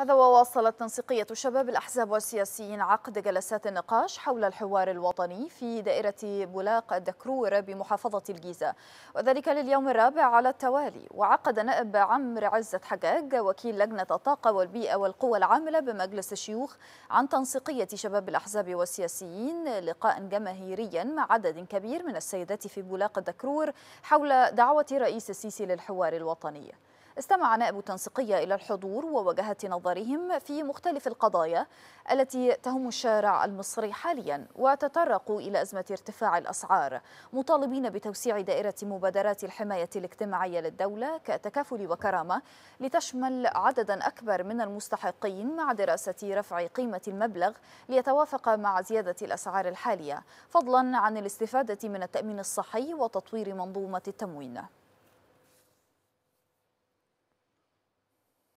هذا وواصلت تنسيقية شباب الأحزاب والسياسيين عقد جلسات النقاش حول الحوار الوطني في دائرة بولاق الدكرور بمحافظة الجيزة وذلك لليوم الرابع على التوالي وعقد نائب عمرو عزة حجاج وكيل لجنة الطاقة والبيئة والقوى العاملة بمجلس الشيوخ عن تنسيقية شباب الأحزاب والسياسيين لقاء جماهيريا مع عدد كبير من السيدات في بولاق الدكرور حول دعوة رئيس السيسي للحوار الوطني استمع نائب التنسيقية إلى الحضور ووجهات نظرهم في مختلف القضايا التي تهم الشارع المصري حاليا وتطرق إلى أزمة ارتفاع الأسعار مطالبين بتوسيع دائرة مبادرات الحماية الاجتماعية للدولة كتكافل وكرامة لتشمل عددا أكبر من المستحقين مع دراسة رفع قيمة المبلغ ليتوافق مع زيادة الأسعار الحالية فضلا عن الاستفادة من التأمين الصحي وتطوير منظومة التموين